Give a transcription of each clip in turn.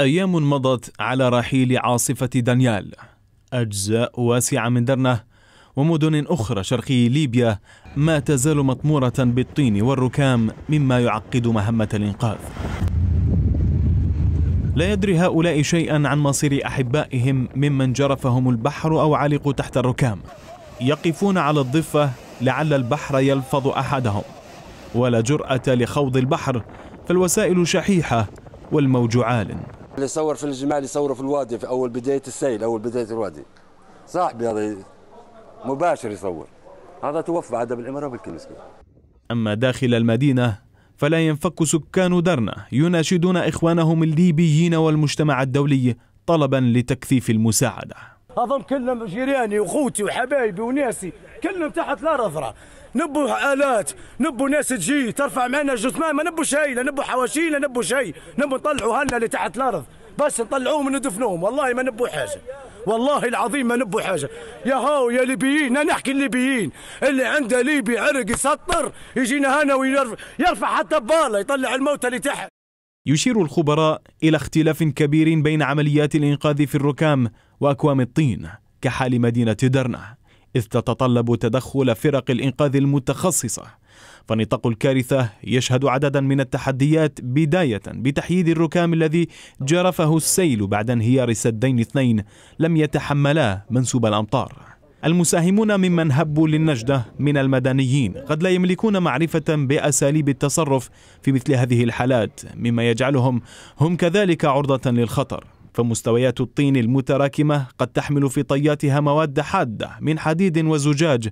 أيام مضت على رحيل عاصفة دانيال أجزاء واسعة من درنة ومدن أخرى شرقي ليبيا ما تزال مطمورة بالطين والركام مما يعقد مهمة الإنقاذ لا يدري هؤلاء شيئا عن مصير أحبائهم ممن جرفهم البحر أو علقوا تحت الركام يقفون على الضفة لعل البحر يلفظ أحدهم ولا جرأة لخوض البحر فالوسائل شحيحة والموج عال اللي صور في الجمال اللي في الوادي في اول بدايه السيل اول بدايه الوادي صاحبي هذا مباشر يصور هذا توفى عاد بالاماره بالكنيسه اما داخل المدينه فلا ينفك سكان درنا يناشدون اخوانهم الليبيين والمجتمع الدولي طلبا لتكثيف المساعده هذم كلهم جيراني وخوتي وحبايبي وناسي كلهم تحت لا رضرة نبو آلات نبو ناس تجي ترفع معنا الجثمان ما نبو شيء لا نبو حواشينا نبو شيء نبو نطلعوا هلا اللي تحت الأرض بس نطلعوهم وندفنوهم والله ما نبو حاجة والله العظيم ما نبو حاجة يا هاو يا ليبيين أنا نحكي الليبيين اللي عنده ليبي عرق يسطر يجينا هنا ويرفع يرفع حتى ببالة يطلع الموتى اللي تحت يشير الخبراء إلى اختلاف كبير بين عمليات الإنقاذ في الركام وأكوام الطين كحال مدينة درنة إذ تتطلب تدخل فرق الإنقاذ المتخصصة فنطاق الكارثة يشهد عددا من التحديات بداية بتحييد الركام الذي جرفه السيل بعد انهيار سدين اثنين لم يتحملا منسوب الأمطار المساهمون ممن هبوا للنجدة من المدنيين قد لا يملكون معرفة بأساليب التصرف في مثل هذه الحالات مما يجعلهم هم كذلك عرضة للخطر فمستويات الطين المتراكمة قد تحمل في طياتها مواد حادة من حديد وزجاج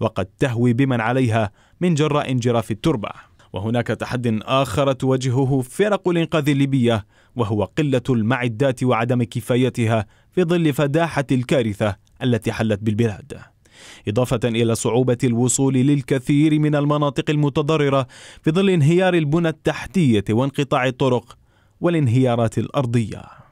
وقد تهوي بمن عليها من جراء انجراف التربة وهناك تحد آخر تواجهه فرق الإنقاذ الليبية وهو قلة المعدات وعدم كفايتها في ظل فداحة الكارثة التي حلت بالبلاد إضافة إلى صعوبة الوصول للكثير من المناطق المتضررة في ظل انهيار البنى التحتية وانقطاع الطرق والانهيارات الأرضية